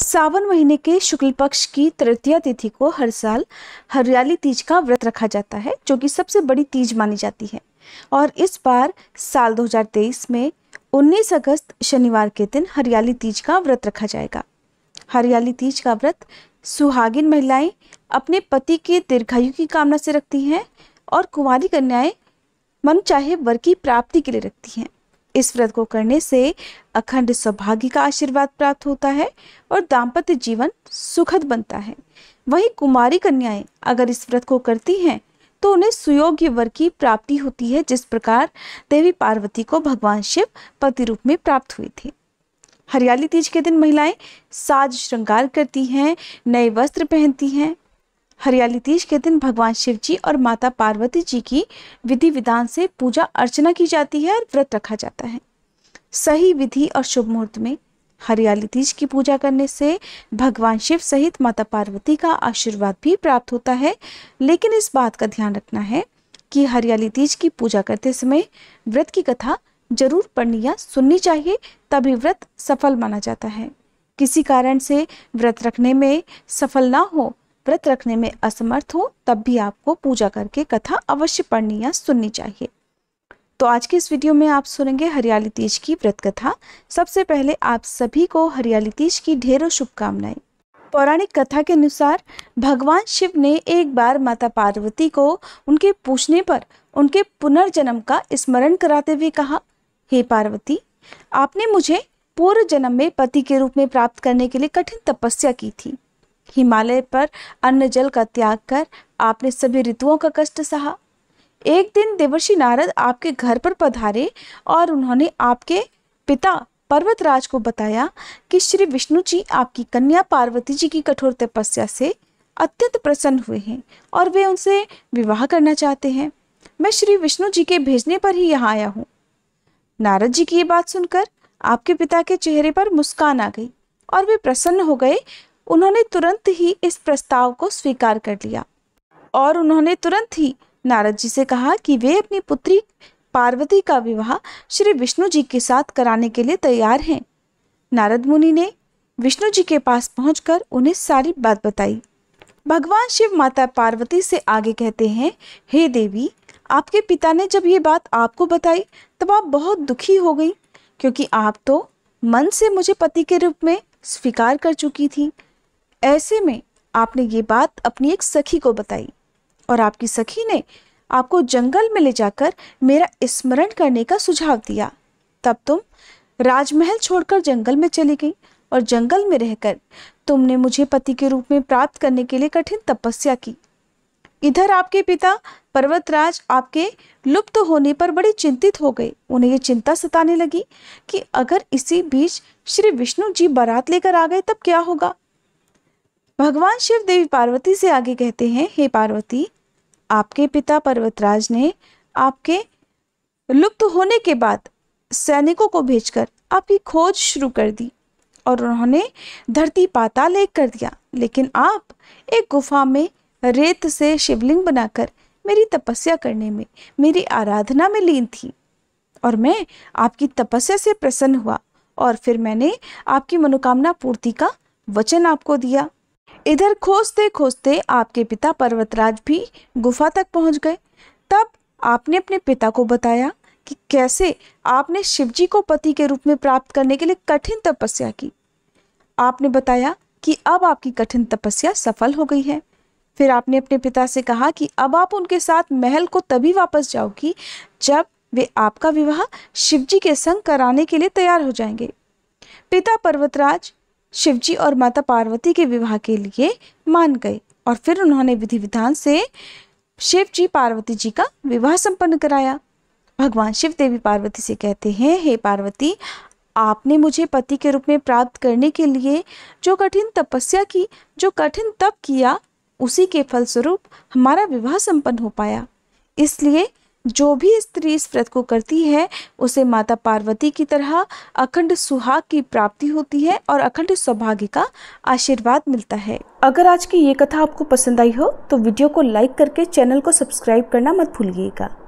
सावन महीने के शुक्ल पक्ष की तृतीया तिथि को हर साल हरियाली तीज का व्रत रखा जाता है जो कि सबसे बड़ी तीज मानी जाती है और इस बार साल 2023 में 19 अगस्त शनिवार के दिन हरियाली तीज का व्रत रखा जाएगा हरियाली तीज का व्रत सुहागिन महिलाएं अपने पति के दीर्घायु की कामना से रखती हैं और कुमारी कन्याएं मन चाहे वर की प्राप्ति के लिए रखती हैं इस व्रत को करने से अखंड सौभाग्य का आशीर्वाद प्राप्त होता है और दाम्पत्य जीवन सुखद बनता है वहीं कुमारी कन्याएं अगर इस व्रत को करती हैं तो उन्हें सुयोग्य वर की प्राप्ति होती है जिस प्रकार देवी पार्वती को भगवान शिव पति रूप में प्राप्त हुई थी हरियाली तीज के दिन महिलाएं साज श्रृंगार करती हैं नए वस्त्र पहनती हैं हरियाली तीज के दिन भगवान शिव जी और माता पार्वती जी की विधि विधान से पूजा अर्चना की जाती है और व्रत रखा जाता है सही विधि और शुभ मुहूर्त में हरियाली तीज की पूजा करने से भगवान शिव सहित माता पार्वती का आशीर्वाद भी प्राप्त होता है लेकिन इस बात का ध्यान रखना है कि हरियाली तीज की पूजा करते समय व्रत की कथा जरूर पढ़नी या सुननी चाहिए तभी व्रत सफल माना जाता है किसी कारण से व्रत रखने में सफल ना हो व्रत रखने में असमर्थ हो तब भी आपको पूजा करके कथा अवश्य पढ़नी या सुननी चाहिए तो आज के इस वीडियो में आप सुनेंगे हरियाली तीज की व्रत कथा सबसे पहले आप सभी को हरियाली तीज की ढेरों शुभकामनाएं पौराणिक कथा के अनुसार भगवान शिव ने एक बार माता पार्वती को उनके पूछने पर उनके पुनर्जन्म का स्मरण कराते हुए कहा हे पार्वती आपने मुझे पूर्व जन्म में पति के रूप में प्राप्त करने के लिए कठिन तपस्या की थी हिमालय पर अन्न जल का त्याग कर आपने सभी ऋतुओं का कष्ट सहा एक दिन देवर्षि नारद आपके घर पर पधारे और उन्होंने आपके पिता पर्वतराज को बताया कि श्री विष्णु जी आपकी कन्या पार्वती जी की कठोर तपस्या से अत्यंत प्रसन्न हुए हैं और वे उनसे विवाह करना चाहते हैं मैं श्री विष्णु जी के भेजने पर ही यहाँ आया हूँ नारद जी की ये बात सुनकर आपके पिता के चेहरे पर मुस्कान आ गई और वे प्रसन्न हो गए उन्होंने तुरंत ही इस प्रस्ताव को स्वीकार कर लिया और उन्होंने तुरंत ही नारद जी से कहा कि वे अपनी पुत्री पार्वती का विवाह श्री विष्णु जी के साथ कराने के लिए तैयार हैं नारद मुनि ने विष्णु जी के पास पहुंचकर उन्हें सारी बात बताई भगवान शिव माता पार्वती से आगे कहते हैं हे देवी आपके पिता ने जब ये बात आपको बताई तब आप बहुत दुखी हो गई क्योंकि आप तो मन से मुझे पति के रूप में स्वीकार कर चुकी थी ऐसे में आपने ये बात अपनी एक सखी को बताई और आपकी सखी ने आपको जंगल में ले जाकर मेरा स्मरण करने का सुझाव दिया तब तुम राजमहल छोड़कर जंगल में चली गई और जंगल में रहकर तुमने मुझे पति के रूप में प्राप्त करने के लिए कठिन तपस्या की इधर आपके पिता पर्वतराज आपके लुप्त तो होने पर बड़े चिंतित हो गए उन्हें ये चिंता सताने लगी कि अगर इसी बीच श्री विष्णु जी बारात लेकर आ गए तब क्या होगा भगवान शिव देवी पार्वती से आगे कहते हैं हे पार्वती आपके पिता पर्वतराज ने आपके लुप्त होने के बाद सैनिकों को भेजकर आपकी खोज शुरू कर दी और उन्होंने धरती पाताल एक कर दिया लेकिन आप एक गुफा में रेत से शिवलिंग बनाकर मेरी तपस्या करने में मेरी आराधना में लीन थी और मैं आपकी तपस्या से प्रसन्न हुआ और फिर मैंने आपकी मनोकामना पूर्ति का वचन आपको दिया इधर खोजते खोजते आपके पिता पर्वतराज भी गुफा तक पहुंच गए तब आपने अपने पिता को बताया कि कैसे आपने शिवजी को पति के रूप में प्राप्त करने के लिए कठिन तपस्या की आपने बताया कि अब आपकी कठिन तपस्या सफल हो गई है फिर आपने अपने पिता से कहा कि अब आप उनके साथ महल को तभी वापस जाओगी जब वे आपका विवाह शिवजी के संग कराने के लिए तैयार हो जाएंगे पिता पर्वतराज शिवजी और माता पार्वती के विवाह के लिए मान गए और फिर उन्होंने विधि विधान से शिव जी पार्वती जी का विवाह संपन्न कराया भगवान शिव देवी पार्वती से कहते हैं हे पार्वती आपने मुझे पति के रूप में प्राप्त करने के लिए जो कठिन तपस्या की जो कठिन तप किया उसी के फलस्वरूप हमारा विवाह संपन्न हो पाया इसलिए जो भी स्त्री इस व्रत को करती है उसे माता पार्वती की तरह अखंड सुहाग की प्राप्ति होती है और अखंड सौभाग्य का आशीर्वाद मिलता है अगर आज की ये कथा आपको पसंद आई हो तो वीडियो को लाइक करके चैनल को सब्सक्राइब करना मत भूलिएगा